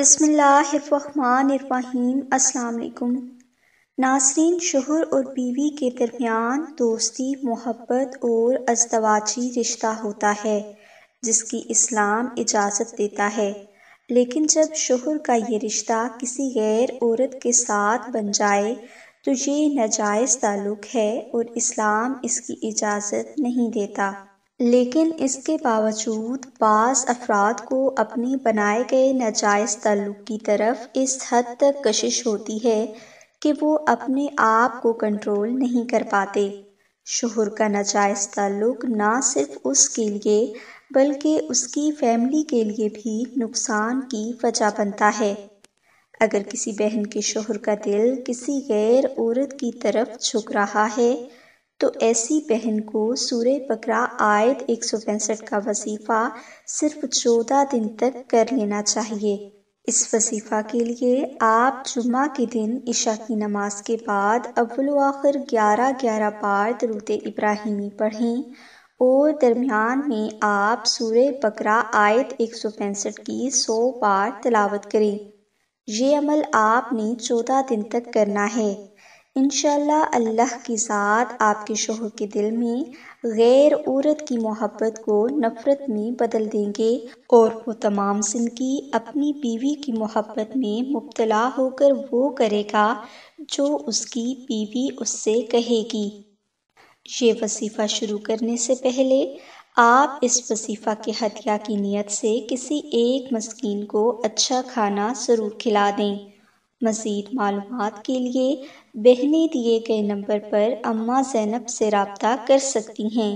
अस्सलाम वालेकुम नासरीन शोहर और बीवी के दरमियान दोस्ती मोहब्बत और अजदवाजी रिश्ता होता है जिसकी इस्लाम इजाज़त देता है लेकिन जब शोहर का ये रिश्ता किसी गैर औरत के साथ बन जाए तो ये नाजायज़ ताल्लुक़ है और इस्लाम इसकी इजाज़त नहीं देता लेकिन इसके बावजूद बाज़ अफराद को अपने बनाए गए नजायज़ तल्लुक की तरफ इस हद तक कशिश होती है कि वो अपने आप को कंट्रोल नहीं कर पाते शोहर का नजायज़ तल्लुक ना सिर्फ उसके लिए बल्कि उसकी फैमिली के लिए भी नुकसान की वजह बनता है अगर किसी बहन के शोहर का दिल किसी गैर औरत की तरफ झुक रहा है तो ऐसी बहन को सूर्य बकरा आयत एक सौ पैंसठ का वसीफ़ा सिर्फ चौदह दिन तक कर लेना चाहिए इस वसीफ़ा के लिए आप जुम्मा के दिन ईशा की नमाज के बाद अव्वल आखिर ग्यारह ग्यारह बार दरुद इब्राहिमी पढ़ें और दरमियान में आप सूर्य बकरा आयत एक सौ पैंसठ की सौ बार तलावत करें ये अमल आपने चौदह दिन तक करना है इनशाला अल्लाह की ज़ात आपके शोहर के दिल में गैर औरत की मोहब्बत को नफ़रत में बदल देंगे और वो तमाम ज़िंदगी अपनी बीवी की मोहब्बत में मुबतला होकर वो करेगा जो उसकी बीवी उससे कहेगी ये वसीफ़ा शुरू करने से पहले आप इस वसीफ़ा के हत्या की नीयत से किसी एक मस्किन को अच्छा खाना ज़रूर खिला दें मज़ीद मालूम के लिए बहने दिए गए नंबर पर अम्मा ज़ैनब से रबता कर सकती हैं